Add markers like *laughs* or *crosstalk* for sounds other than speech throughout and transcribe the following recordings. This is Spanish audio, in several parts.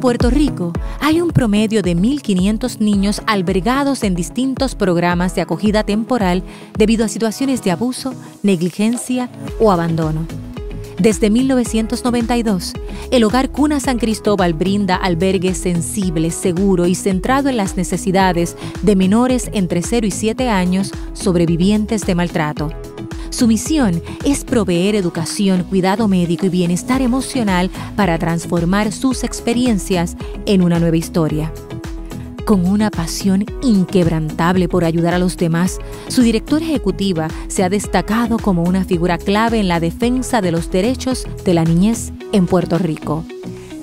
En Puerto Rico hay un promedio de 1.500 niños albergados en distintos programas de acogida temporal debido a situaciones de abuso, negligencia o abandono. Desde 1992, el Hogar Cuna San Cristóbal brinda albergue sensible, seguro y centrado en las necesidades de menores entre 0 y 7 años sobrevivientes de maltrato. Su misión es proveer educación, cuidado médico y bienestar emocional para transformar sus experiencias en una nueva historia. Con una pasión inquebrantable por ayudar a los demás, su directora ejecutiva se ha destacado como una figura clave en la defensa de los derechos de la niñez en Puerto Rico.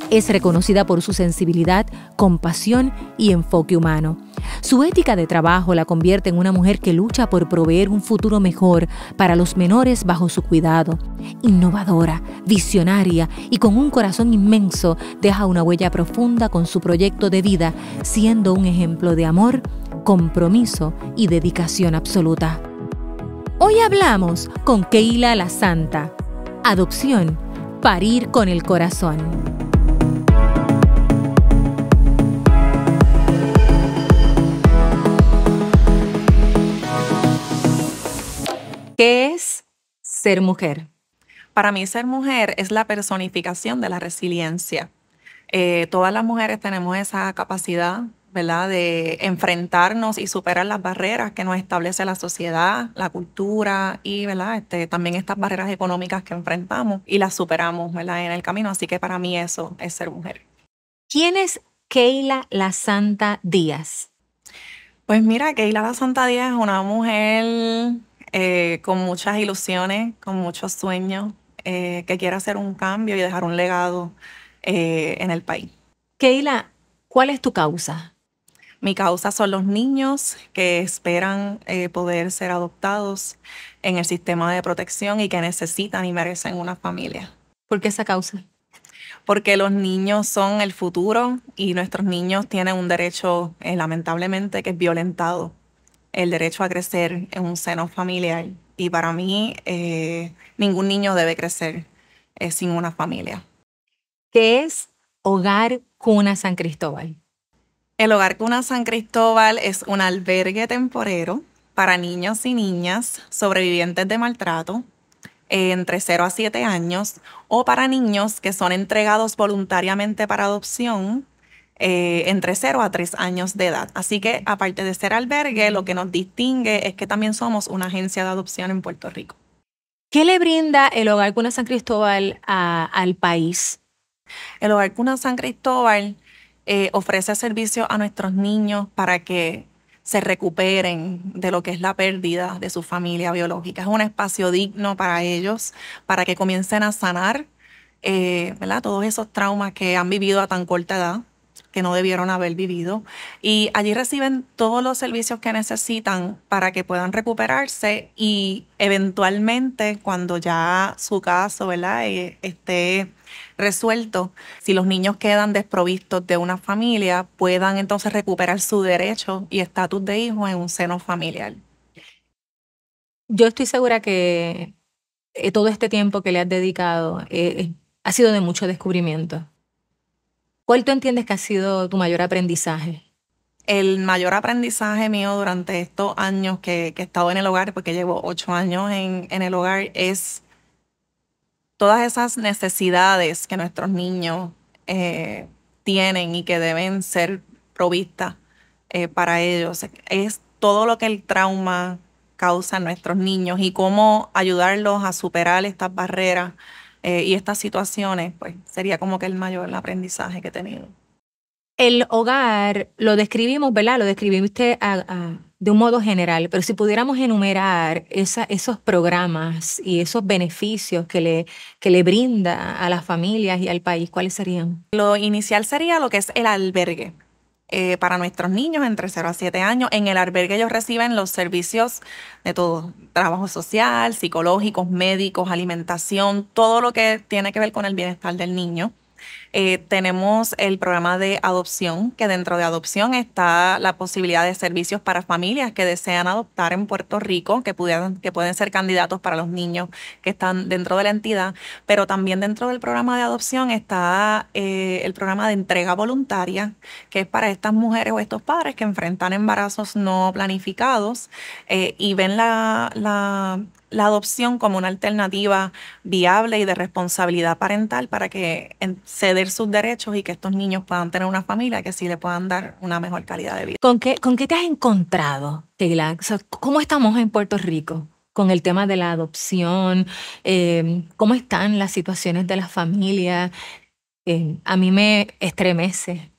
Es reconocida por su sensibilidad, compasión y enfoque humano. Su ética de trabajo la convierte en una mujer que lucha por proveer un futuro mejor para los menores bajo su cuidado. Innovadora, visionaria y con un corazón inmenso, deja una huella profunda con su proyecto de vida, siendo un ejemplo de amor, compromiso y dedicación absoluta. Hoy hablamos con Keila la Santa. Adopción, parir con el corazón. ¿Qué es ser mujer? Para mí ser mujer es la personificación de la resiliencia. Eh, todas las mujeres tenemos esa capacidad, ¿verdad?, de enfrentarnos y superar las barreras que nos establece la sociedad, la cultura y, ¿verdad?, este, también estas barreras económicas que enfrentamos y las superamos, ¿verdad?, en el camino. Así que para mí eso es ser mujer. ¿Quién es Keila La Santa Díaz? Pues mira, Keila La Santa Díaz es una mujer eh, con muchas ilusiones, con muchos sueños, eh, que quiere hacer un cambio y dejar un legado eh, en el país. Keila, ¿cuál es tu causa? Mi causa son los niños que esperan poder ser adoptados en el sistema de protección y que necesitan y merecen una familia. ¿Por qué esa causa? porque los niños son el futuro y nuestros niños tienen un derecho, lamentablemente, que es violentado el derecho a crecer en un seno familiar. Y para mí, eh, ningún niño debe crecer eh, sin una familia. ¿Qué es Hogar Cuna San Cristóbal? El Hogar Cuna San Cristóbal es un albergue temporero para niños y niñas sobrevivientes de maltrato eh, entre 0 a 7 años o para niños que son entregados voluntariamente para adopción eh, entre 0 a 3 años de edad. Así que aparte de ser albergue, lo que nos distingue es que también somos una agencia de adopción en Puerto Rico. ¿Qué le brinda el Hogar Cuna San Cristóbal al país? El Hogar Cuna San Cristóbal eh, ofrece servicios a nuestros niños para que se recuperen de lo que es la pérdida de su familia biológica. Es un espacio digno para ellos, para que comiencen a sanar eh, ¿verdad? todos esos traumas que han vivido a tan corta edad no debieron haber vivido. Y allí reciben todos los servicios que necesitan para que puedan recuperarse y eventualmente cuando ya su caso ¿verdad? Eh, esté resuelto, si los niños quedan desprovistos de una familia, puedan entonces recuperar su derecho y estatus de hijo en un seno familiar. Yo estoy segura que eh, todo este tiempo que le has dedicado eh, ha sido de mucho descubrimiento ¿Cuál tú entiendes que ha sido tu mayor aprendizaje? El mayor aprendizaje mío durante estos años que, he estado en el hogar, porque llevo ocho años en, el hogar, es todas esas necesidades que nuestros niños eh, tienen y que deben ser provistas eh, para ellos. Es todo lo que el trauma causa a nuestros niños y cómo ayudarlos a superar estas barreras eh, y estas situaciones, pues sería como que el mayor aprendizaje que he tenido. El hogar lo describimos, ¿verdad? Lo describiste usted de un modo general, pero si pudiéramos enumerar esos programas y esos beneficios que le, que le brinda a las familias y al país, ¿cuáles serían? Lo inicial sería lo que es el albergue eh, para nuestros niños entre 0 a 7 años. En el albergue ellos reciben los servicios de todo, trabajo social, psicológicos, médicos, alimentación, todo lo que tiene que ver con el bienestar del niño. Eh, tenemos el programa de adopción, que dentro de adopción está la posibilidad de servicios para familias que desean adoptar en Puerto Rico, que, que pueden ser candidatos para los niños que están dentro de la entidad, pero también dentro del programa de adopción está eh, el programa de entrega voluntaria, que es para estas mujeres o estos padres que enfrentan embarazos no planificados eh, y ven la la adopción como una alternativa viable y de responsabilidad parental para que ceder sus derechos y que estos niños puedan tener una familia que sí le puedan dar una mejor calidad de vida. ¿Con qué, con qué te has encontrado, Tegla? ¿Cómo estamos en Puerto Rico con el tema de la adopción? Eh, ¿Cómo están las situaciones de las familias? Eh, a mí me estremece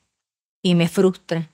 y me frustra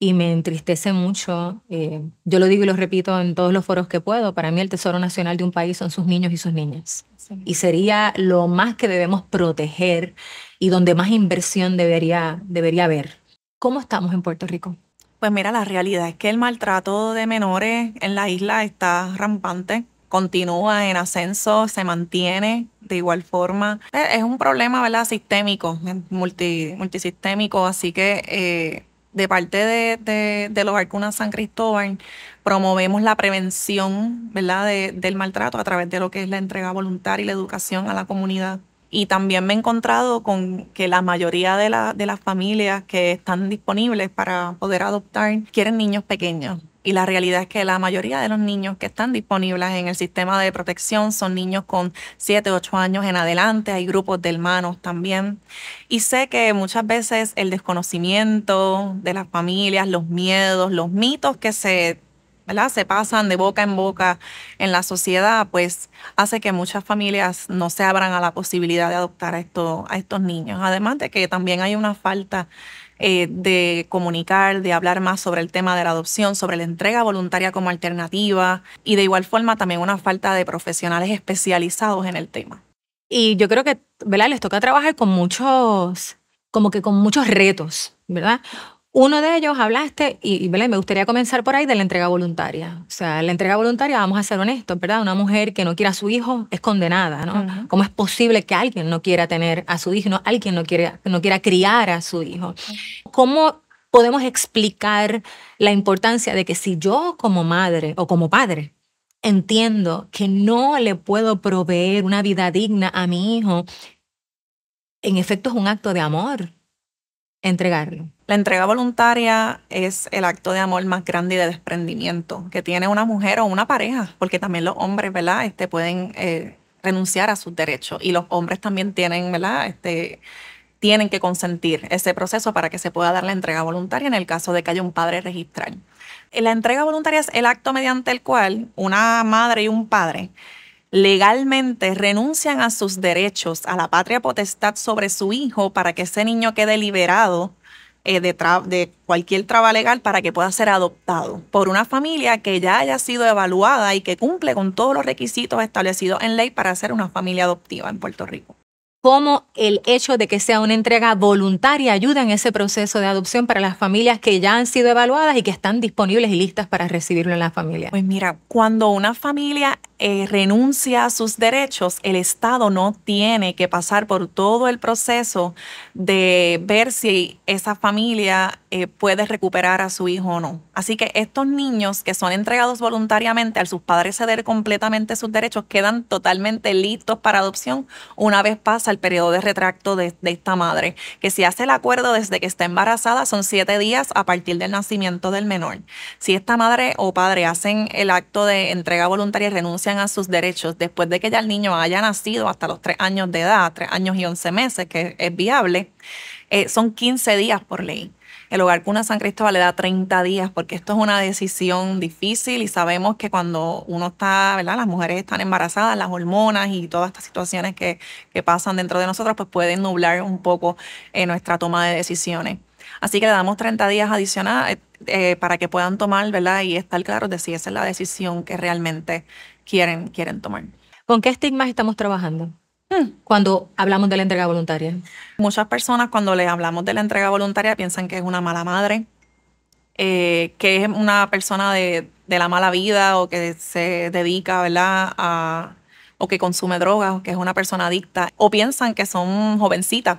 y me entristece mucho. Eh, yo lo digo y lo repito en todos los foros que puedo. Para mí el tesoro nacional de un país son sus niños y sus niñas. Y sería lo más que debemos proteger y donde más inversión debería, debería haber. ¿Cómo estamos en Puerto Rico? Pues mira, la realidad es que el maltrato de menores en la isla está rampante, continúa en ascenso, se mantiene de igual forma. Es un problema, ¿verdad? Sistémico, multisistémico, así que... Eh, de parte de, los vacunas San Cristóbal, promovemos la prevención ¿verdad? del maltrato a través de lo que es la entrega voluntaria y la educación a la comunidad. Y también me he encontrado con que la mayoría de, de las familias que están disponibles para poder adoptar quieren niños pequeños y la realidad es que la mayoría de los niños que están disponibles en el sistema de protección son niños con 7, 8 años en adelante, hay grupos de hermanos también. Y sé que muchas veces el desconocimiento de las familias, los miedos, los mitos que se, se pasan de boca en boca en la sociedad, pues hace que muchas familias no se abran a la posibilidad de adoptar a, esto, a estos niños. Además de que también hay una falta eh, de comunicar, de hablar más sobre el tema de la adopción, sobre la entrega voluntaria como alternativa y de igual forma también una falta de profesionales especializados en el tema. Y yo creo que, Les toca trabajar con muchos, como que con muchos retos, ¿verdad? Uno de ellos hablaste, y, me gustaría comenzar por ahí, de la entrega voluntaria. O sea, la entrega voluntaria, vamos a ser honestos, ¿verdad? Una mujer que no quiera a su hijo es condenada, ¿no? ¿Cómo es posible que alguien no quiera tener a su hijo, alguien no quiera, no quiera criar a su hijo? ¿Cómo podemos explicar la importancia de que si yo como madre o como padre entiendo que no le puedo proveer una vida digna a mi hijo, en efecto es un acto de amor entregarlo. La entrega voluntaria es el acto de amor más grande y de desprendimiento que tiene una mujer o una pareja, porque también los hombres, ¿verdad? Este, pueden eh, renunciar a sus derechos y los hombres también tienen, ¿verdad? Este, tienen que consentir ese proceso para que se pueda dar la entrega voluntaria en el caso de que haya un padre registral. La entrega voluntaria es el acto mediante el cual una madre y un padre legalmente renuncian a sus derechos, a la patria potestad sobre su hijo para que ese niño quede liberado eh, de, de, cualquier traba legal para que pueda ser adoptado por una familia que ya haya sido evaluada y que cumple con todos los requisitos establecidos en ley para ser una familia adoptiva en Puerto Rico. ¿Cómo el hecho de que sea una entrega voluntaria ayuda en ese proceso de adopción para las familias que ya han sido evaluadas y que están disponibles y listas para recibirlo en la familia? Pues mira, cuando una familia eh, renuncia a sus derechos, el Estado no tiene que pasar por todo el proceso de ver si esa familia eh, puede recuperar a su hijo o no. Así que estos niños que son entregados voluntariamente al sus padres ceder completamente sus derechos quedan totalmente listos para adopción una vez pasa el periodo de retracto de, esta madre, que si hace el acuerdo desde que está embarazada son siete días a partir del nacimiento del menor. Si esta madre o padre hacen el acto de entrega voluntaria y renuncian a sus derechos después de que ya el niño haya nacido hasta los tres años de edad, tres años y once meses, que es viable, eh, son 15 días por ley. El Hogar Cuna San Cristóbal le da 30 días porque esto es una decisión difícil y sabemos que cuando uno está, ¿verdad? Las mujeres están embarazadas, las hormonas y todas estas situaciones que, que pasan dentro de nosotros, pues pueden nublar un poco eh, nuestra toma de decisiones. Así que le damos 30 días adicionales eh, eh, para que puedan tomar, ¿verdad? Y estar claros de si esa es la decisión que realmente quieren, quieren tomar. ¿Con qué estigmas estamos trabajando? cuando hablamos de la entrega voluntaria? Muchas personas cuando les hablamos de la entrega voluntaria piensan que es una mala madre, eh, que es una persona de, de, la mala vida o que se dedica, ¿verdad? o que consume drogas, o que es una persona adicta, o piensan que son jovencitas.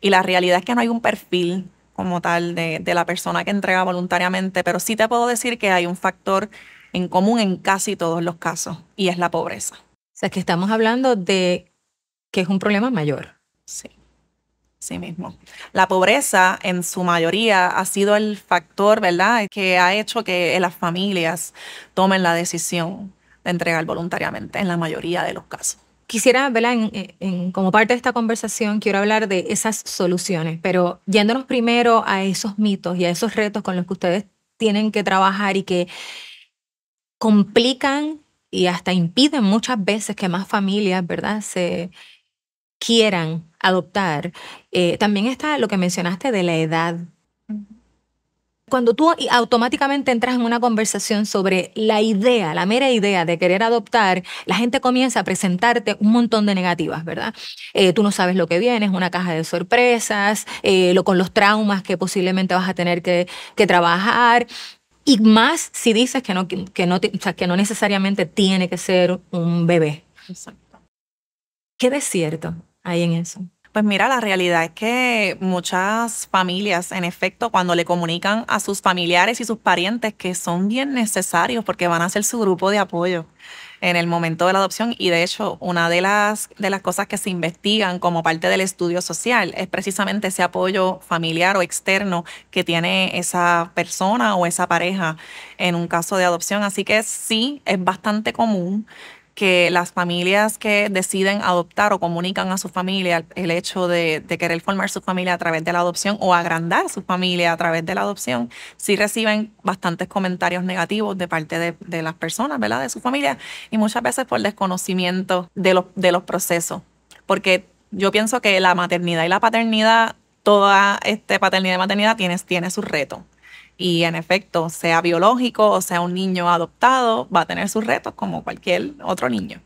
Y la realidad es que no hay un perfil como tal de, de la persona que entrega voluntariamente, pero sí te puedo decir que hay un factor en común en casi todos los casos, y es la pobreza. O sea, que estamos hablando de que es un problema mayor. Sí. Sí mismo. La pobreza en su mayoría ha sido el factor, ¿verdad?, que ha hecho que las familias tomen la decisión de entregar voluntariamente en la mayoría de los casos. Quisiera, ¿verdad? en, como parte de esta conversación, quiero hablar de esas soluciones, pero yéndonos primero a esos mitos y a esos retos con los que ustedes tienen que trabajar y que complican y hasta impiden muchas veces que más familias, ¿verdad?, se quieran adoptar. Eh, también está lo que mencionaste de la edad. Cuando tú automáticamente entras en una conversación sobre la idea, la mera idea de querer adoptar, la gente comienza a presentarte un montón de negativas, ¿verdad? Eh, tú no sabes lo que viene, es una caja de sorpresas, eh, lo, con los traumas que posiblemente vas a tener que, trabajar. Y más si dices que no, que, no, necesariamente tiene que ser un bebé. Exacto. ¿Qué cierto ahí en eso. Pues mira, la realidad es que muchas familias, en efecto, cuando le comunican a sus familiares y sus parientes que son bien necesarios porque van a ser su grupo de apoyo en el momento de la adopción y de hecho una de las, de las cosas que se investigan como parte del estudio social es precisamente ese apoyo familiar o externo que tiene esa persona o esa pareja en un caso de adopción. Así que sí, es bastante común que las familias que deciden adoptar o comunican a su familia el hecho de, querer formar su familia a través de la adopción o agrandar su familia a través de la adopción, sí reciben bastantes comentarios negativos de parte de, las personas, ¿verdad? De su familia y muchas veces por desconocimiento de los, de los procesos. Porque yo pienso que la maternidad y la paternidad, toda este paternidad y maternidad tiene, tiene su reto y en efecto, sea biológico o sea un niño adoptado, va a tener sus retos como cualquier otro niño.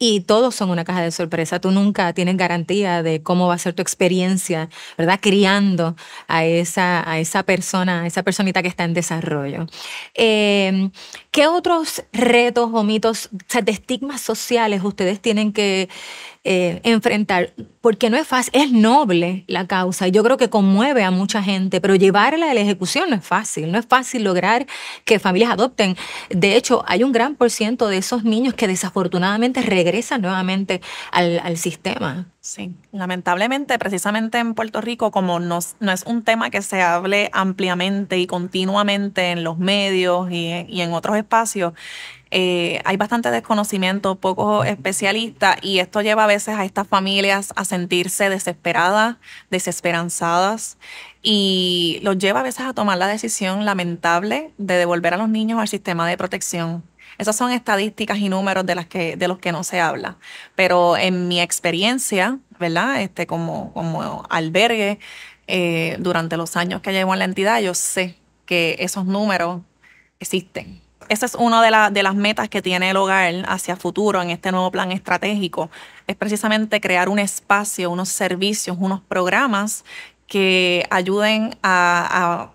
Y todos son una caja de sorpresa. Tú nunca tienes garantía de cómo va a ser tu experiencia, ¿verdad? Criando a esa, a esa persona, a esa personita que está en desarrollo. Eh, ¿Qué otros retos o mitos de estigmas sociales ustedes tienen que eh, enfrentar? Porque no es fácil, es noble la causa y yo creo que conmueve a mucha gente, pero llevarla a la ejecución no es fácil, no es fácil lograr que familias adopten. De hecho, hay un gran por ciento de esos niños que desafortunadamente regresan nuevamente al sistema. Sí, lamentablemente, precisamente en Puerto Rico, como no, es un tema que se hable ampliamente y continuamente en los medios y, en otros espacios, eh, hay bastante desconocimiento, pocos especialistas, y esto lleva a veces a estas familias a sentirse desesperadas, desesperanzadas, y los lleva a veces a tomar la decisión lamentable de devolver a los niños al sistema de protección esas son estadísticas y números de, los que no se habla. Pero en mi experiencia, ¿verdad? Este, como, como albergue, eh, durante los años que llevo en la entidad, yo sé que esos números existen. Esa es una de, de, las metas que tiene el hogar hacia futuro en este nuevo plan estratégico, es precisamente crear un espacio, unos servicios, unos programas que ayuden a,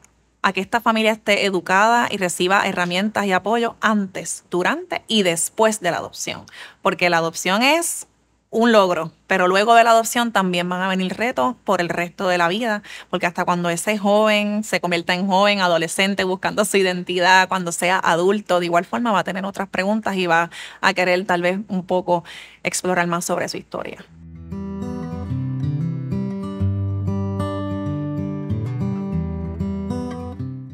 a que esta familia esté educada y reciba herramientas y apoyo antes, durante y después de la adopción. Porque la adopción es un logro, pero luego de la adopción también van a venir retos por el resto de la vida, porque hasta cuando ese joven se convierta en joven, adolescente, buscando su identidad, cuando sea adulto, de igual forma va a tener otras preguntas y va a querer tal vez un poco explorar más sobre su historia.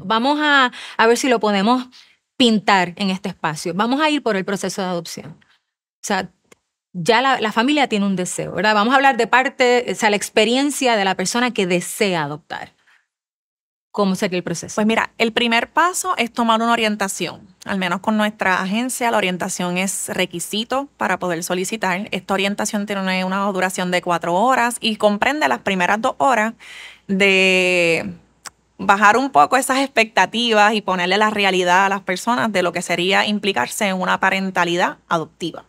Vamos a, a ver si lo podemos pintar en este espacio. Vamos a ir por el proceso de adopción. O sea, ya la, la, familia tiene un deseo, ¿verdad? Vamos a hablar de parte, o sea, la experiencia de la persona que desea adoptar. ¿Cómo sería el proceso? Pues mira, el primer paso es tomar una orientación. Al menos con nuestra agencia, la orientación es requisito para poder solicitar. Esta orientación tiene una duración de cuatro horas y comprende las primeras dos horas de bajar un poco esas expectativas y ponerle la realidad a las personas de lo que sería implicarse en una parentalidad adoptiva.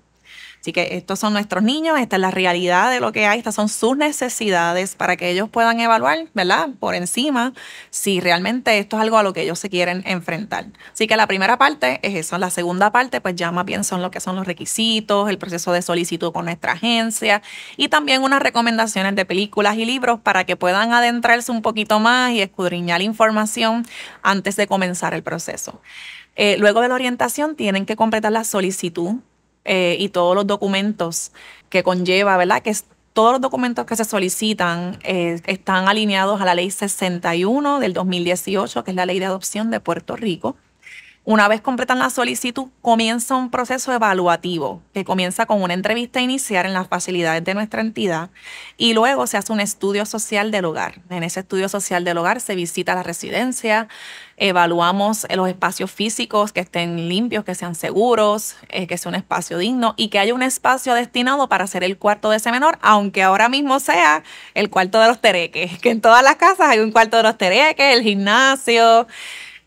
Así que estos son nuestros niños, esta es la realidad de lo que hay, estas son sus necesidades para que ellos puedan evaluar, ¿verdad? Por encima, si realmente esto es algo a lo que ellos se quieren enfrentar. Así que la primera parte es eso. La segunda parte, pues ya más bien son lo que son los requisitos, el proceso de solicitud con nuestra agencia y también unas recomendaciones de películas y libros para que puedan adentrarse un poquito más y escudriñar información antes de comenzar el proceso. Eh, luego de la orientación tienen que completar la solicitud eh, y todos los documentos que conlleva, ¿verdad? Que todos los documentos que se solicitan eh, están alineados a la ley 61 del 2018, que es la ley de adopción de Puerto Rico. Una vez completan la solicitud, comienza un proceso evaluativo que comienza con una entrevista inicial en las facilidades de nuestra entidad y luego se hace un estudio social del hogar. En ese estudio social del hogar se visita la residencia, evaluamos eh, los espacios físicos que estén limpios, que sean seguros, eh, que sea un espacio digno y que haya un espacio destinado para ser el cuarto de ese menor, aunque ahora mismo sea el cuarto de los tereques, que en todas las casas hay un cuarto de los tereques, el gimnasio.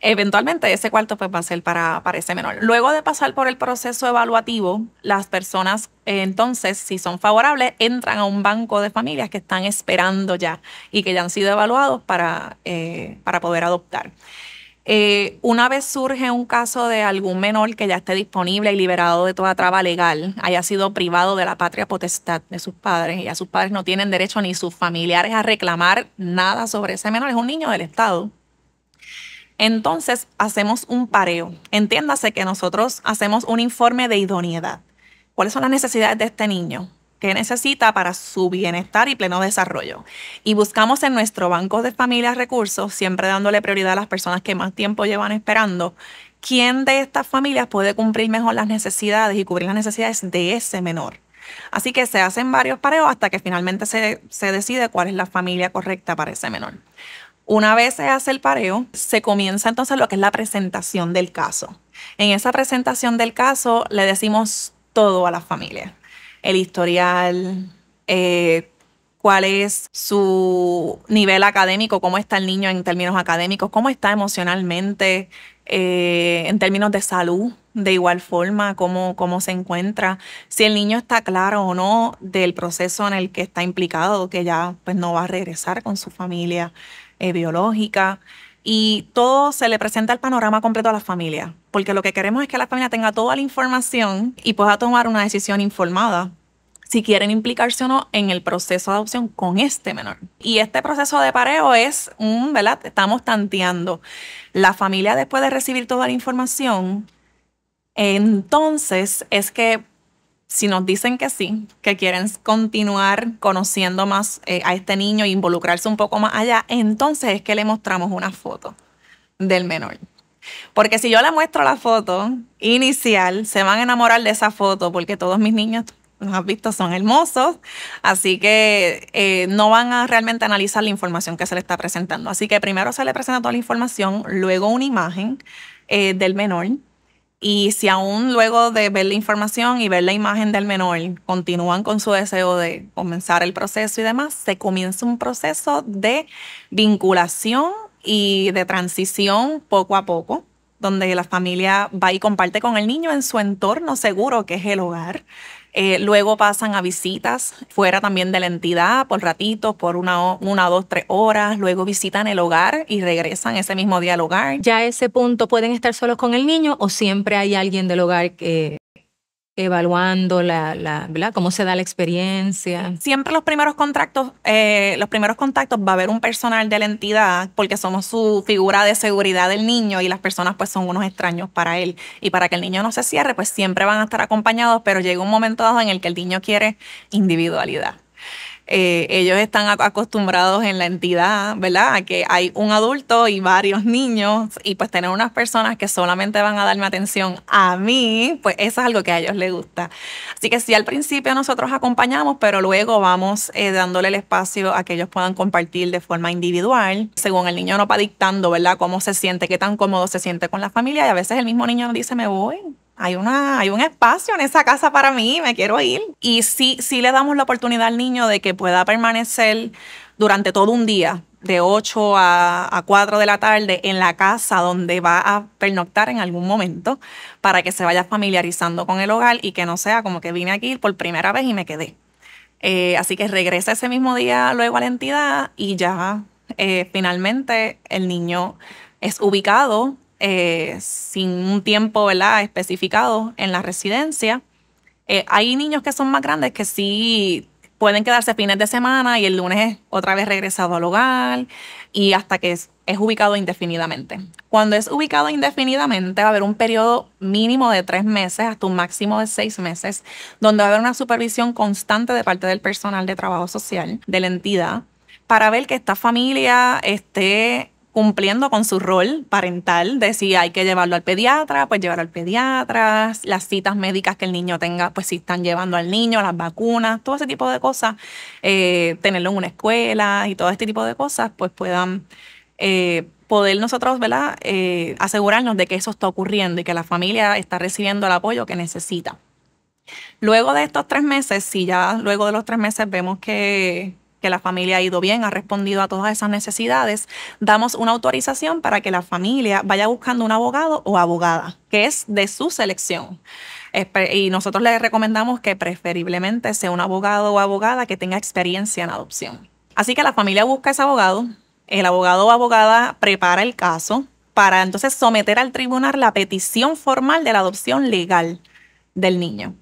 Eventualmente ese cuarto pues, va a ser para, ese menor. Luego de pasar por el proceso evaluativo, las personas eh, entonces, si son favorables, entran a un banco de familias que están esperando ya y que ya han sido evaluados para, eh, poder adoptar. Eh, una vez surge un caso de algún menor que ya esté disponible y liberado de toda traba legal, haya sido privado de la patria potestad de sus padres y ya sus padres no tienen derecho ni sus familiares a reclamar nada sobre ese menor, es un niño del Estado. Entonces hacemos un pareo. Entiéndase que nosotros hacemos un informe de idoneidad. ¿Cuáles son las necesidades de este niño? ¿Qué necesita para su bienestar y pleno desarrollo? Y buscamos en nuestro banco de familias recursos, siempre dándole prioridad a las personas que más tiempo llevan esperando, quién de estas familias puede cumplir mejor las necesidades y cubrir las necesidades de ese menor. Así que se hacen varios pareos hasta que finalmente se, se decide cuál es la familia correcta para ese menor. Una vez se hace el pareo, se comienza entonces lo que es la presentación del caso. En esa presentación del caso le decimos todo a la familia. El historial, eh, cuál es su nivel académico, cómo está el niño en términos académicos, cómo está emocionalmente, eh, en términos de salud, de igual forma, cómo, cómo se encuentra, si el niño está claro o no del proceso en el que está implicado, que ya pues, no va a regresar con su familia. Eh, biológica, y todo se le presenta el panorama completo a la familia, porque lo que queremos es que la familia tenga toda la información y pueda tomar una decisión informada si quieren implicarse o no en el proceso de adopción con este menor. Y este proceso de pareo es un, ¿verdad? Estamos tanteando. La familia después de recibir toda la información, entonces es que si nos dicen que sí, que quieren continuar conociendo más eh, a este niño e involucrarse un poco más allá, entonces es que le mostramos una foto del menor. Porque si yo le muestro la foto inicial, se van a enamorar de esa foto porque todos mis niños los has visto, son hermosos, así que eh, no van a realmente analizar la información que se le está presentando. Así que primero se le presenta toda la información, luego una imagen eh, del menor y si aún luego de ver la información y ver la imagen del menor continúan con su deseo de comenzar el proceso y demás, se comienza un proceso de vinculación y de transición poco a poco, donde la familia va y comparte con el niño en su entorno seguro, que es el hogar, eh, luego pasan a visitas fuera también de la entidad por ratitos, por una, una, dos, tres horas. Luego visitan el hogar y regresan ese mismo día al hogar. Ya a ese punto pueden estar solos con el niño o siempre hay alguien del hogar que evaluando la, cómo se da la experiencia. Siempre los primeros contactos, eh, los primeros contactos va a haber un personal de la entidad porque somos su figura de seguridad del niño y las personas pues son unos extraños para él. Y para que el niño no se cierre, pues siempre van a estar acompañados, pero llega un momento dado en el que el niño quiere individualidad. Eh, ellos están acostumbrados en la entidad, ¿verdad? A que hay un adulto y varios niños y pues tener unas personas que solamente van a darme atención a mí, pues eso es algo que a ellos les gusta. Así que sí, al principio nosotros acompañamos, pero luego vamos eh, dándole el espacio a que ellos puedan compartir de forma individual, según el niño no va dictando, ¿verdad? Cómo se siente, qué tan cómodo se siente con la familia y a veces el mismo niño dice, me voy hay, una, hay un espacio en esa casa para mí, me quiero ir. Y sí, le damos la oportunidad al niño de que pueda permanecer durante todo un día, de 8 a, 4 de la tarde en la casa donde va a pernoctar en algún momento para que se vaya familiarizando con el hogar y que no sea como que vine aquí por primera vez y me quedé. Eh, así que regresa ese mismo día luego a la entidad y ya eh, finalmente el niño es ubicado eh, sin un tiempo ¿verdad? especificado en la residencia. Eh, hay niños que son más grandes que sí pueden quedarse fines de semana y el lunes otra vez regresado al hogar y hasta que es, es ubicado indefinidamente. Cuando es ubicado indefinidamente va a haber un periodo mínimo de tres meses hasta un máximo de seis meses donde va a haber una supervisión constante de parte del personal de trabajo social de la entidad para ver que esta familia esté cumpliendo con su rol parental de si hay que llevarlo al pediatra, pues llevarlo al pediatra, las citas médicas que el niño tenga, pues si están llevando al niño, las vacunas, todo ese tipo de cosas, eh, tenerlo en una escuela y todo este tipo de cosas, pues puedan eh, poder nosotros, ¿verdad?, eh, asegurarnos de que eso está ocurriendo y que la familia está recibiendo el apoyo que necesita. Luego de estos tres meses, si ya luego de los tres meses vemos que que la familia ha ido bien, ha respondido a todas esas necesidades, damos una autorización para que la familia vaya buscando un abogado o abogada, que es de su selección. Y nosotros le recomendamos que preferiblemente sea un abogado o abogada que tenga experiencia en adopción. Así que la familia busca ese abogado, el abogado o abogada prepara el caso para entonces someter al tribunal la petición formal de la adopción legal del niño.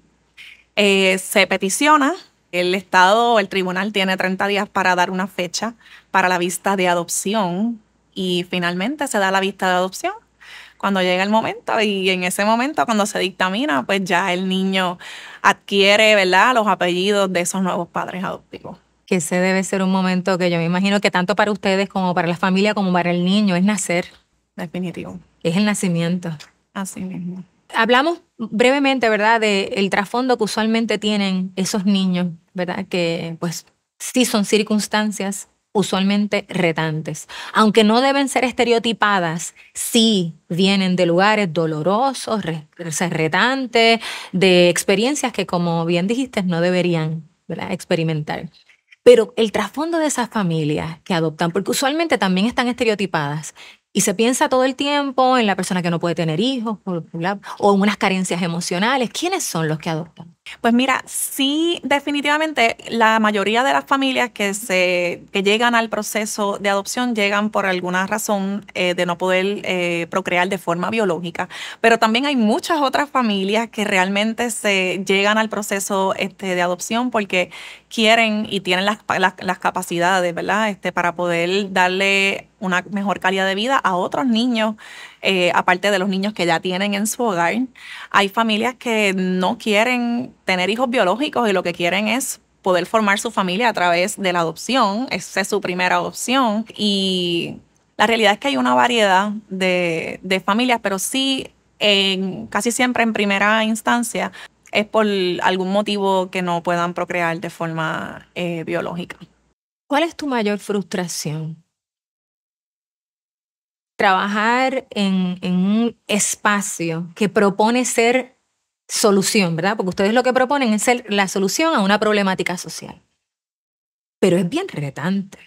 Eh, se peticiona el Estado o el tribunal tiene 30 días para dar una fecha para la vista de adopción y finalmente se da la vista de adopción cuando llega el momento y en ese momento cuando se dictamina, pues ya el niño adquiere, ¿verdad?, los apellidos de esos nuevos padres adoptivos. Que ese debe ser un momento que yo me imagino que tanto para ustedes como para la familia como para el niño es nacer. Definitivo. Es el nacimiento. Así mismo. Hablamos brevemente, ¿verdad?, del trasfondo que usualmente tienen esos niños, ¿verdad?, que pues sí son circunstancias usualmente retantes. Aunque no deben ser estereotipadas, sí vienen de lugares dolorosos, retantes, de experiencias que, como bien dijiste, no deberían experimentar. Pero el trasfondo de esas familias que adoptan, porque usualmente también están estereotipadas, y se piensa todo el tiempo en la persona que no puede tener hijos, o en unas carencias emocionales. ¿Quiénes son los que adoptan? Pues mira, sí, definitivamente la mayoría de las familias que, se, que llegan al proceso de adopción llegan por alguna razón eh, de no poder eh, procrear de forma biológica, pero también hay muchas otras familias que realmente se llegan al proceso este, de adopción porque quieren y tienen las, capacidades, ¿verdad? Este, para poder darle una mejor calidad de vida a otros niños eh, aparte de los niños que ya tienen en su hogar. Hay familias que no quieren tener hijos biológicos y lo que quieren es poder formar su familia a través de la adopción. Esa es su primera adopción. Y la realidad es que hay una variedad de, familias, pero sí, casi siempre en primera instancia es por algún motivo que no puedan procrear de forma eh, biológica. ¿Cuál es tu mayor frustración? trabajar en, un espacio que propone ser solución, ¿verdad? Porque ustedes lo que proponen es ser la solución a una problemática social. Pero es bien retante.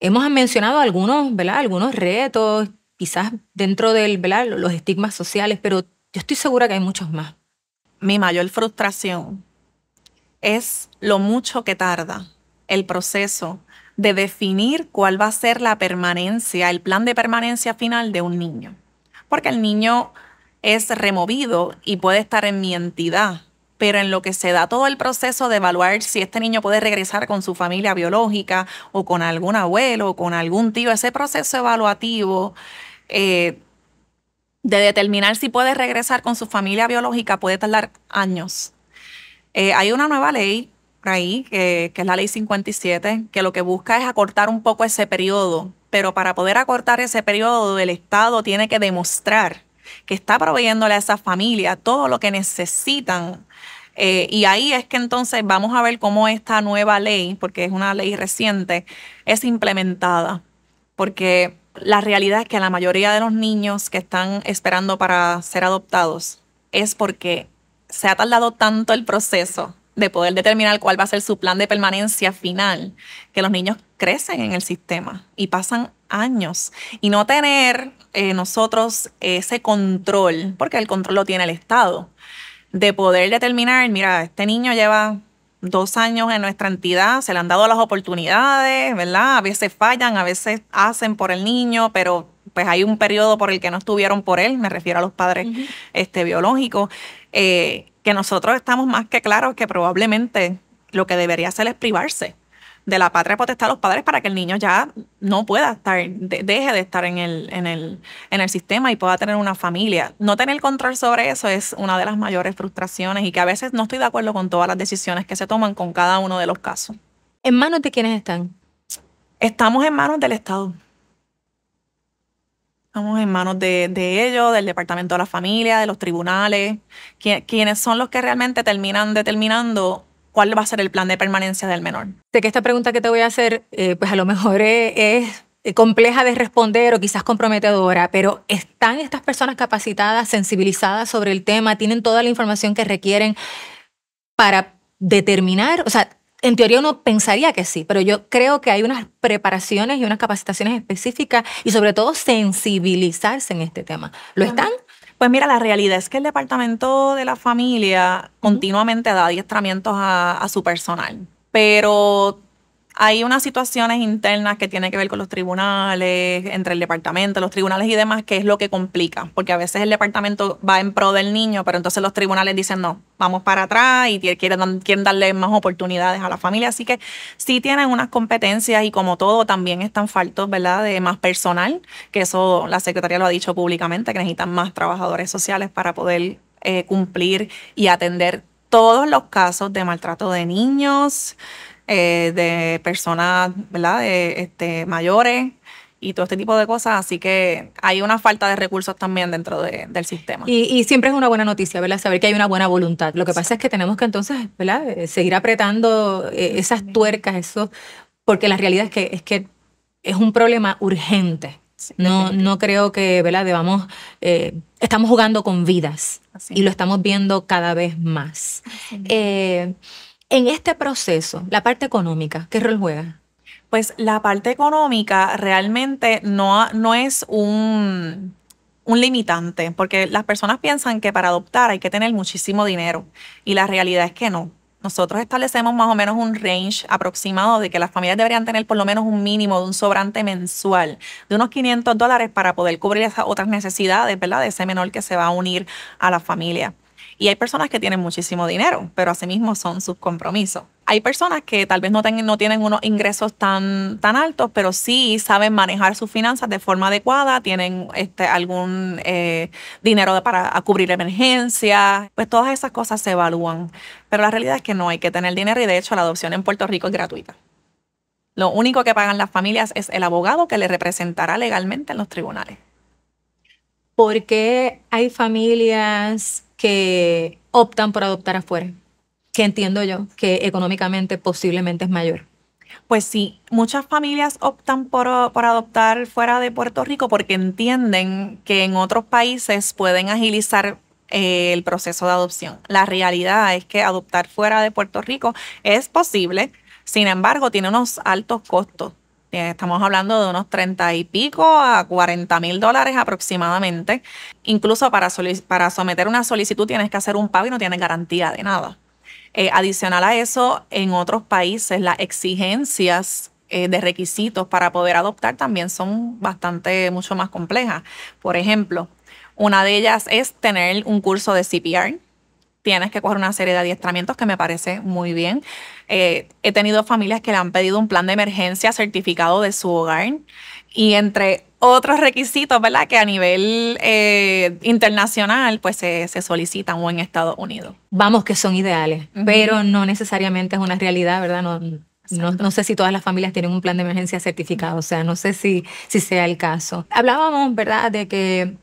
Hemos mencionado algunos, ¿verdad? Algunos retos, quizás dentro del, Los estigmas sociales, pero yo estoy segura que hay muchos más. Mi mayor frustración es lo mucho que tarda el proceso de definir cuál va a ser la permanencia, el plan de permanencia final de un niño. Porque el niño es removido y puede estar en mi entidad, pero en lo que se da todo el proceso de evaluar si este niño puede regresar con su familia biológica o con algún abuelo o con algún tío, ese proceso evaluativo eh, de determinar si puede regresar con su familia biológica puede tardar años. Eh, hay una nueva ley ahí, que, es la ley 57, que lo que busca es acortar un poco ese periodo, pero para poder acortar ese periodo el Estado tiene que demostrar que está proveyéndole a esa familia todo lo que necesitan. Eh, y ahí es que entonces vamos a ver cómo esta nueva ley, porque es una ley reciente, es implementada. Porque la realidad es que la mayoría de los niños que están esperando para ser adoptados es porque se ha tardado tanto el proceso de poder determinar cuál va a ser su plan de permanencia final, que los niños crecen en el sistema y pasan años y no tener eh, nosotros ese control, porque el control lo tiene el Estado, de poder determinar, mira, este niño lleva dos años en nuestra entidad, se le han dado las oportunidades, ¿verdad? A veces fallan, a veces hacen por el niño, pero pues hay un periodo por el que no estuvieron por él, me refiero a los padres este, biológicos. Eh, que nosotros estamos más que claros que probablemente lo que debería hacer es privarse de la patria potestad a los padres para que el niño ya no pueda estar, deje de estar en el, en el sistema y pueda tener una familia. No tener control sobre eso es una de las mayores frustraciones y que a veces no estoy de acuerdo con todas las decisiones que se toman con cada uno de los casos. ¿En manos de quiénes están? Estamos en manos del Estado. Estamos en manos de, ellos, del Departamento de la Familia, de los tribunales, quienes son los que realmente terminan determinando cuál va a ser el plan de permanencia del menor. Sé que esta pregunta que te voy a hacer, eh, pues a lo mejor es eh, compleja de responder o quizás comprometedora, pero ¿están estas personas capacitadas, sensibilizadas sobre el tema? ¿Tienen toda la información que requieren para determinar? O sea, en teoría uno pensaría que sí, pero yo creo que hay unas preparaciones y unas capacitaciones específicas y sobre todo sensibilizarse en este tema. ¿Lo pues están? Pues mira, la realidad es que el Departamento de la Familia continuamente da adiestramientos a, a su personal, pero hay unas situaciones internas que tienen que ver con los tribunales, entre el departamento, los tribunales y demás, que es lo que complica, porque a veces el departamento va en pro del niño, pero entonces los tribunales dicen no, vamos para atrás y quieren, darle más oportunidades a la familia. Así que sí tienen unas competencias y como todo también están faltos, ¿verdad?, de más personal, que eso la Secretaría lo ha dicho públicamente, que necesitan más trabajadores sociales para poder eh, cumplir y atender todos los casos de maltrato de niños, eh, de personas, ¿verdad? De, este, mayores y todo este tipo de cosas. Así que hay una falta de recursos también dentro del sistema. Y, siempre es una buena noticia, ¿verdad? Saber que hay una buena voluntad. Lo que pasa es que tenemos que entonces, ¿verdad? Eh, seguir apretando eh, esas tuercas, eso, porque la realidad es que es, que es un problema urgente. No, no creo que, ¿verdad? Debamos, estamos jugando con vidas y lo estamos viendo cada vez más. Eh, en este proceso, la parte económica, ¿qué rol juega? Pues la parte económica realmente no, no es un, un limitante, porque las personas piensan que para adoptar hay que tener muchísimo dinero y la realidad es que no. Nosotros establecemos más o menos un range aproximado de que las familias deberían tener por lo menos un mínimo de un sobrante mensual de unos 500 dólares para poder cubrir esas otras necesidades, ¿verdad? De ese menor que se va a unir a la familia. Y hay personas que tienen muchísimo dinero, pero asimismo son sus compromisos. Hay personas que tal vez no, no tienen unos ingresos tan, tan altos, pero sí saben manejar sus finanzas de forma adecuada, tienen este, algún eh, dinero para cubrir emergencias, pues todas esas cosas se evalúan. Pero la realidad es que no hay que tener dinero y de hecho la adopción en Puerto Rico es gratuita. Lo único que pagan las familias es el abogado que le representará legalmente en los tribunales. ¿Por qué hay familias que optan por adoptar afuera, que entiendo yo que económicamente posiblemente es mayor. Pues sí, muchas familias optan por, adoptar fuera de Puerto Rico porque entienden que en otros países pueden agilizar eh, el proceso de adopción. La realidad es que adoptar fuera de Puerto Rico es posible, sin embargo, tiene unos altos costos Estamos hablando de unos 30 y pico a 40 mil dólares aproximadamente. Incluso para, para someter una solicitud tienes que hacer un pago y no tienes garantía de nada. Eh, adicional a eso, en otros países las exigencias eh, de requisitos para poder adoptar también son bastante, mucho más complejas. Por ejemplo, una de ellas es tener un curso de CPR, tienes que coger una serie de adiestramientos que me parece muy bien. Eh, he tenido familias que le han pedido un plan de emergencia certificado de su hogar y entre otros requisitos, ¿verdad? Que a nivel eh, internacional, pues se, se, solicitan o en Estados Unidos. Vamos, que son ideales, pero no necesariamente es una realidad, ¿verdad? No, no, no, sé si todas las familias tienen un plan de emergencia certificado, o sea, no sé si, si sea el caso. Hablábamos, ¿verdad?, de que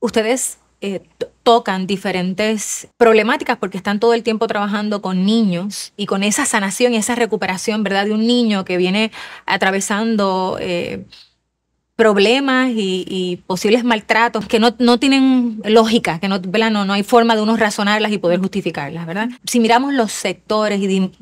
ustedes eh, tocan diferentes problemáticas porque están todo el tiempo trabajando con niños y con esa sanación y esa recuperación, ¿verdad? De un niño que viene atravesando eh, problemas y, posibles maltratos que no, tienen lógica, que no, no, no, hay forma de uno razonarlas y poder justificarlas, ¿verdad? Si miramos los sectores y,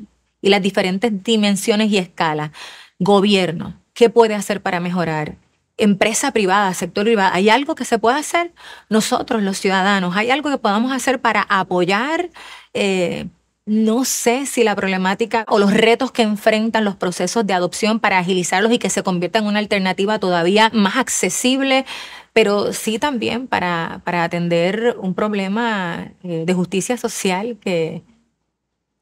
y las diferentes dimensiones y escalas, gobierno, ¿qué puede hacer para mejorar? empresa privada, sector privado, ¿hay algo que se pueda hacer nosotros los ciudadanos? ¿Hay algo que podamos hacer para apoyar? Eh, no sé si la problemática o los retos que enfrentan los procesos de adopción para agilizarlos y que se convierta en una alternativa todavía más accesible, pero sí también para, atender un problema eh, de justicia social que,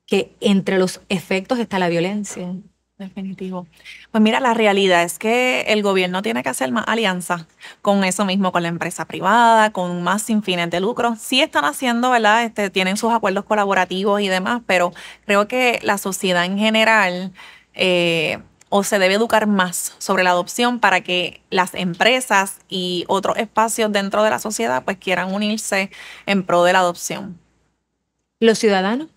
que entre los efectos está la violencia. Definitivo. Pues mira, la realidad es que el gobierno tiene que hacer más alianza con eso mismo, con la empresa privada, con más sin fines de lucro. Sí están haciendo, ¿verdad? Este, tienen sus acuerdos colaborativos y demás, pero creo que la sociedad en general eh, o se debe educar más sobre la adopción para que las empresas y otros espacios dentro de la sociedad pues quieran unirse en pro de la adopción. Los ciudadanos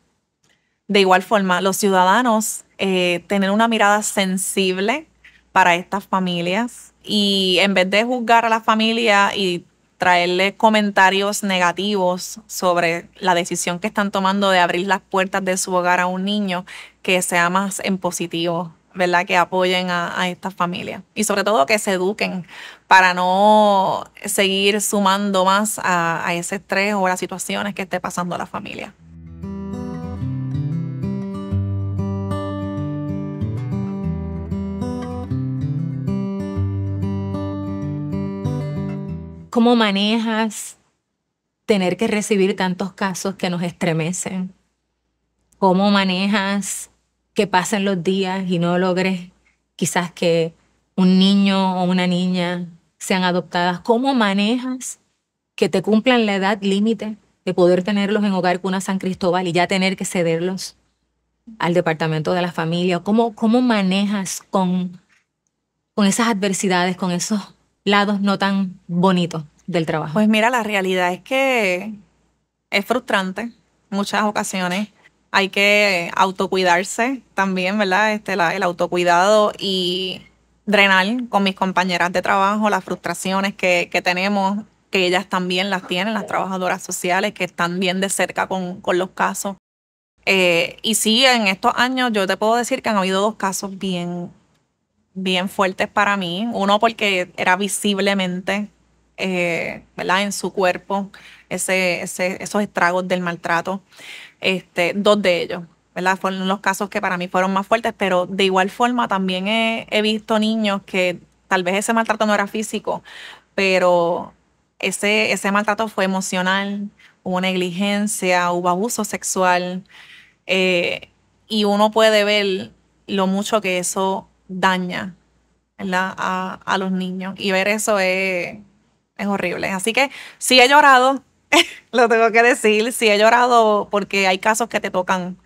de igual forma, los ciudadanos eh, tienen una mirada sensible para estas familias y en vez de juzgar a la familia y traerle comentarios negativos sobre la decisión que están tomando de abrir las puertas de su hogar a un niño, que sea más en positivo, ¿verdad? Que apoyen a, estas familias y sobre todo que se eduquen para no seguir sumando más a, a ese estrés o a las situaciones que esté pasando la familia. ¿Cómo manejas tener que recibir tantos casos que nos estremecen? ¿Cómo manejas que pasen los días y no logres quizás que un niño o una niña sean adoptadas? ¿Cómo manejas que te cumplan la edad límite de poder tenerlos en Hogar Cuna San Cristóbal y ya tener que cederlos al Departamento de la Familia? ¿Cómo, cómo manejas con, con esas adversidades, con esos lados no tan bonitos del trabajo? Pues mira, la realidad es que es frustrante muchas ocasiones. Hay que autocuidarse también, ¿verdad? Este, el autocuidado y drenar con mis compañeras de trabajo las frustraciones que, tenemos, que ellas también las tienen, las trabajadoras sociales que están bien de cerca con, los casos. Eh, y sí, en estos años yo te puedo decir que han habido dos casos bien bien fuertes para mí. Uno porque era visiblemente, eh, ¿verdad? En su cuerpo ese, esos estragos del maltrato. Este, dos de ellos, ¿verdad? Fueron los casos que para mí fueron más fuertes, pero de igual forma también he, visto niños que tal vez ese maltrato no era físico, pero ese, ese maltrato fue emocional, hubo negligencia, hubo abuso sexual. Eh, y uno puede ver lo mucho que eso daña a, los niños. Y ver eso es, horrible. Así que sí he llorado, *laughs* lo tengo que decir, sí he llorado porque hay casos que te tocan.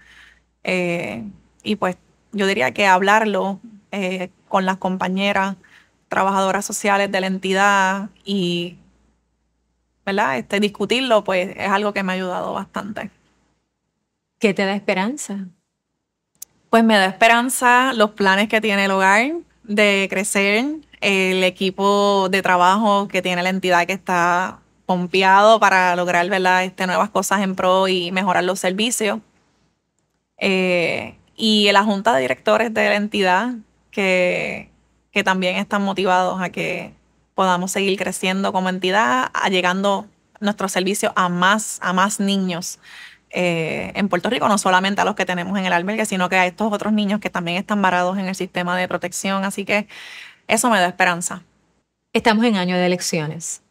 Eh, y pues yo diría que hablarlo eh, con las compañeras, trabajadoras sociales de la entidad y ¿verdad? Este, discutirlo, pues es algo que me ha ayudado bastante. ¿Qué te da esperanza? Pues me da esperanza los planes que tiene el hogar de crecer, el equipo de trabajo que tiene la entidad que está pompeado para lograr ¿verdad? Este, nuevas cosas en pro y mejorar los servicios. Eh, y la junta de directores de la entidad que, que también están motivados a que podamos seguir creciendo como entidad, llegando nuestro servicio a más, a más niños eh, en Puerto Rico, no solamente a los que tenemos en el albergue, sino que a estos otros niños que también están varados en el sistema de protección. Así que eso me da esperanza. Estamos en año de elecciones.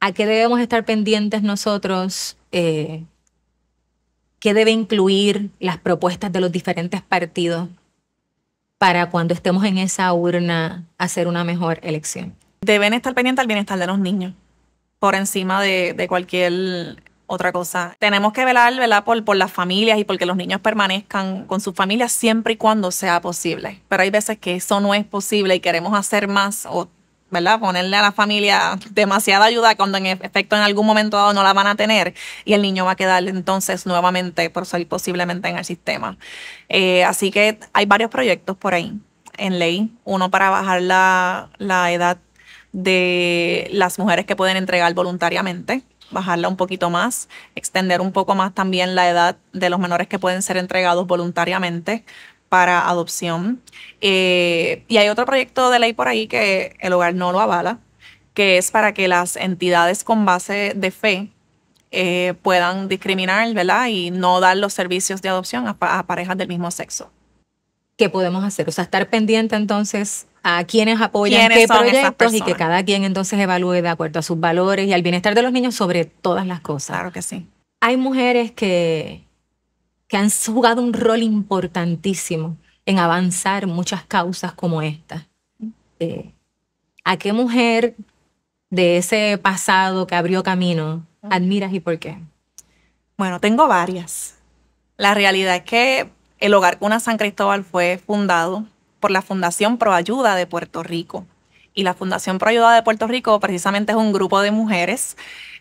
¿A qué debemos estar pendientes nosotros? Eh, ¿Qué debe incluir las propuestas de los diferentes partidos para cuando estemos en esa urna hacer una mejor elección? Deben estar pendientes al bienestar de los niños por encima de, cualquier otra cosa. Tenemos que velar, ¿verdad? Por, por las familias y porque los niños permanezcan con sus familias siempre y cuando sea posible. Pero hay veces que eso no es posible y queremos hacer más o, ¿verdad? Ponerle a la familia demasiada ayuda cuando en efecto en algún momento dado no la van a tener y el niño va a quedar entonces nuevamente por salir posiblemente en el sistema. Eh, así que hay varios proyectos por ahí en ley. Uno para bajar la, la edad de las mujeres que pueden entregar voluntariamente, bajarla un poquito más, extender un poco más también la edad de los menores que pueden ser entregados voluntariamente para adopción. Eh, y hay otro proyecto de ley por ahí que el hogar no lo avala, que es para que las entidades con base de fe eh, puedan discriminar, ¿verdad? Y no dar los servicios de adopción a, a parejas del mismo sexo. ¿Qué podemos hacer? O sea, estar pendiente entonces a quienes apoyan qué proyectos y que cada quien entonces evalúe de acuerdo a sus valores y al bienestar de los niños sobre todas las cosas. Claro que sí. Hay mujeres que, que han jugado un rol importantísimo en avanzar muchas causas como esta. Eh, ¿A qué mujer de ese pasado que abrió camino admiras y por qué? Bueno, tengo varias. La realidad es que el hogar Cuna San Cristóbal fue fundado por la Fundación Proayuda de Puerto Rico. Y la Fundación Proayuda de Puerto Rico precisamente es un grupo de mujeres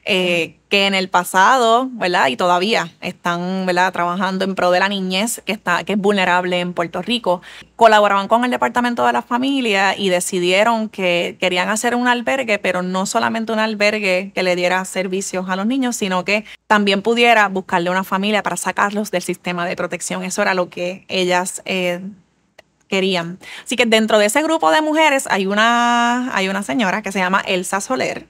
eh, que en el pasado, ¿verdad? Y todavía están, ¿verdad? Trabajando en pro de la niñez que, está, que es vulnerable en Puerto Rico. Colaboraban con el Departamento de la Familia y decidieron que querían hacer un albergue, pero no solamente un albergue que le diera servicios a los niños, sino que también pudiera buscarle una familia para sacarlos del sistema de protección. Eso era lo que ellas... Eh, querían. Así que dentro de ese grupo de mujeres hay una, hay una señora que se llama Elsa Soler.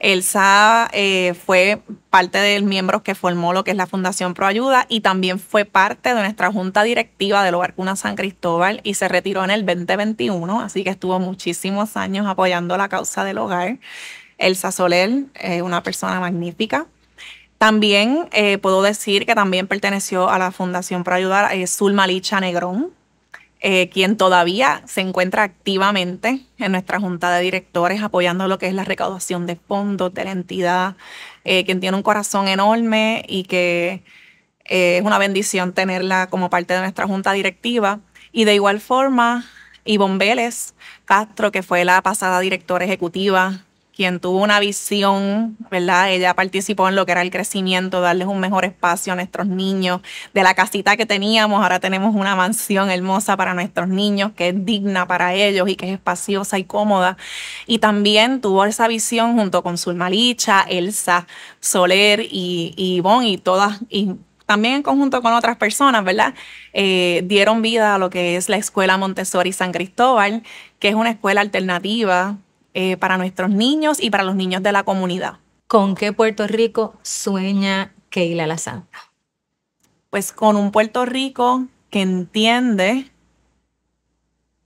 Elsa eh, fue parte del miembro que formó lo que es la Fundación Proayuda y también fue parte de nuestra junta directiva del Hogar Cuna San Cristóbal y se retiró en el 2021, así que estuvo muchísimos años apoyando la causa del hogar. Elsa Soler, es una persona magnífica. También eh, puedo decir que también perteneció a la Fundación Proayuda eh, Zulma Malicha Negrón, eh, quien todavía se encuentra activamente en nuestra junta de directores apoyando lo que es la recaudación de fondos de la entidad, eh, quien tiene un corazón enorme y que eh, es una bendición tenerla como parte de nuestra junta directiva. Y de igual forma, Ivonne Vélez Castro, que fue la pasada directora ejecutiva quien tuvo una visión, ¿verdad? Ella participó en lo que era el crecimiento, darles un mejor espacio a nuestros niños. De la casita que teníamos, ahora tenemos una mansión hermosa para nuestros niños, que es digna para ellos y que es espaciosa y cómoda. Y también tuvo esa visión junto con su Malicha, Elsa Soler y, y Ivonne y todas. Y, también en conjunto con otras personas, ¿verdad? Eh, dieron vida a lo que es la Escuela Montessori San Cristóbal, que es una escuela alternativa eh, para nuestros niños y para los niños de la comunidad. ¿Con qué Puerto Rico sueña Keila La Santa? Pues con un Puerto Rico que entiende,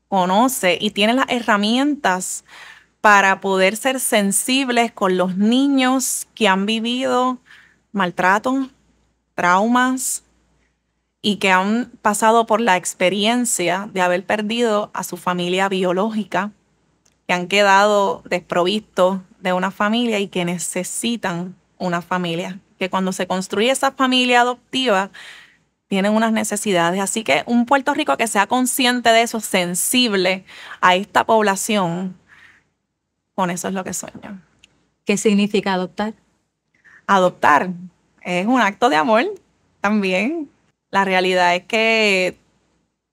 conoce y tiene las herramientas para poder ser sensibles con los niños que han vivido maltrato, traumas y que han pasado por la experiencia de haber perdido a su familia biológica que han quedado desprovistos de una familia y que necesitan una familia, que cuando se construye esa familia adoptiva, tienen unas necesidades. Así que un Puerto Rico que sea consciente de eso, sensible a esta población, con eso es lo que sueño. ¿Qué significa adoptar? Adoptar es un acto de amor también. La realidad es que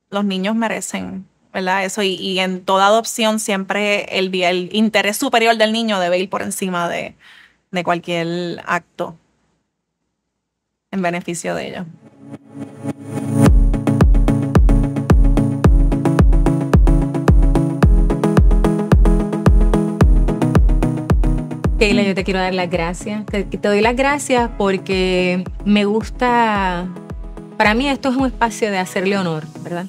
los niños merecen eso, y, en toda adopción siempre el, interés superior del niño debe ir por encima de, cualquier acto en beneficio de ella. Kayla, yo te quiero dar las gracias. te doy las gracias porque me gusta para mí esto es un espacio de hacerle honor, ¿verdad?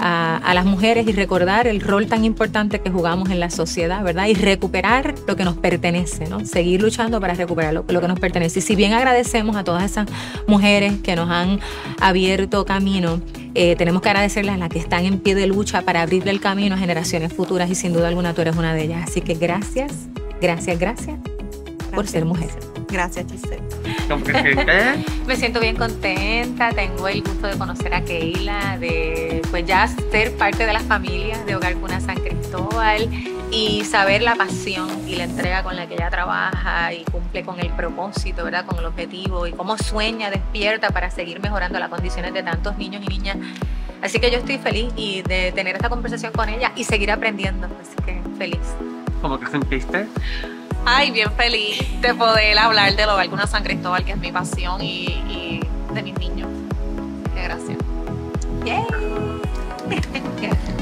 A, las mujeres y recordar el rol tan importante que jugamos en la sociedad, ¿verdad? Y recuperar lo que nos pertenece, ¿no? Seguir luchando para recuperar lo, que nos pertenece. Y si bien agradecemos a todas esas mujeres que nos han abierto camino, eh, tenemos que agradecerles a las que están en pie de lucha para abrirle el camino a generaciones futuras y sin duda alguna tú eres una de ellas. Así que gracias, gracias, gracias, gracias. por ser mujer. Gracias, Giselle. sientes? ¿Eh? *laughs* Me siento bien contenta, tengo el gusto de conocer a Keila, de pues ya ser parte de las familias de Hogar Cuna San Cristóbal y saber la pasión y la entrega con la que ella trabaja y cumple con el propósito, ¿verdad? Con el objetivo y cómo sueña, despierta para seguir mejorando las condiciones de tantos niños y niñas. Así que yo estoy feliz y de tener esta conversación con ella y seguir aprendiendo. Así que feliz. ¿Cómo que sentiste? Ay, bien feliz de poder hablar lo de alguna San Cristóbal, que es mi pasión, y, de mis niños. Qué gracia. Yay. *laughs*